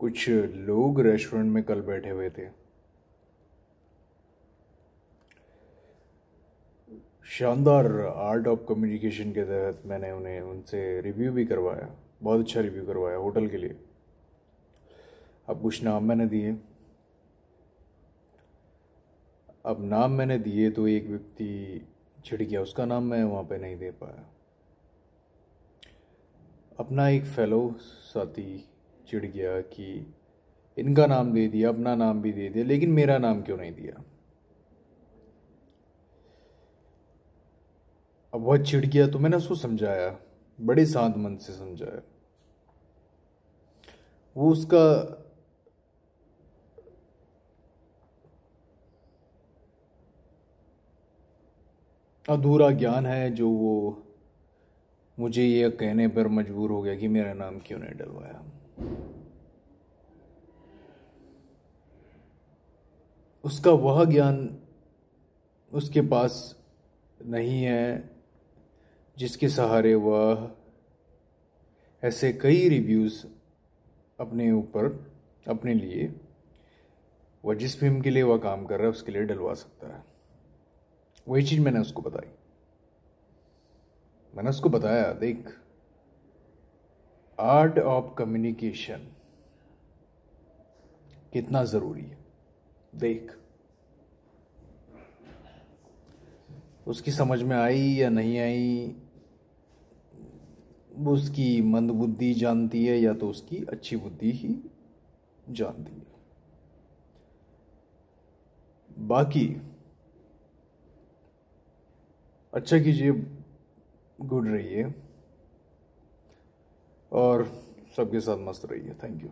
कुछ लोग रेस्टोरेंट में कल बैठे हुए थे शानदार आर्ट ऑफ कम्युनिकेशन के तहत मैंने उन्हें उनसे रिव्यू भी करवाया बहुत अच्छा रिव्यू करवाया होटल के लिए अब कुछ नाम मैंने दिए अब नाम मैंने दिए तो एक व्यक्ति छिड़ गया उसका नाम मैं वहाँ पे नहीं दे पाया अपना एक फेलो साथी चिढ़ गया कि इनका नाम दे दिया अपना नाम भी दे दिया लेकिन मेरा नाम क्यों नहीं दिया अब वह चिढ़ गया तो मैंने उसको समझाया बड़े शांत मन से समझाया वो उसका अधूरा ज्ञान है जो वो मुझे यह कहने पर मजबूर हो गया कि मेरा नाम क्यों नहीं डलवाया उसका वह ज्ञान उसके पास नहीं है जिसके सहारे वह ऐसे कई रिव्यूज़ अपने ऊपर अपने लिए वह जिस फिल्म के लिए वह काम कर रहा है उसके लिए डलवा सकता है वही चीज़ मैंने उसको बताई मैंने उसको बताया देख आर्ट ऑफ कम्युनिकेशन कितना ज़रूरी है देख उसकी समझ में आई या नहीं आई वो उसकी मंद बुद्धि जानती है या तो उसकी अच्छी बुद्धि ही जानती है बाकी अच्छा कीजिए गुड रहिए और सबके साथ मस्त रहिए थैंक यू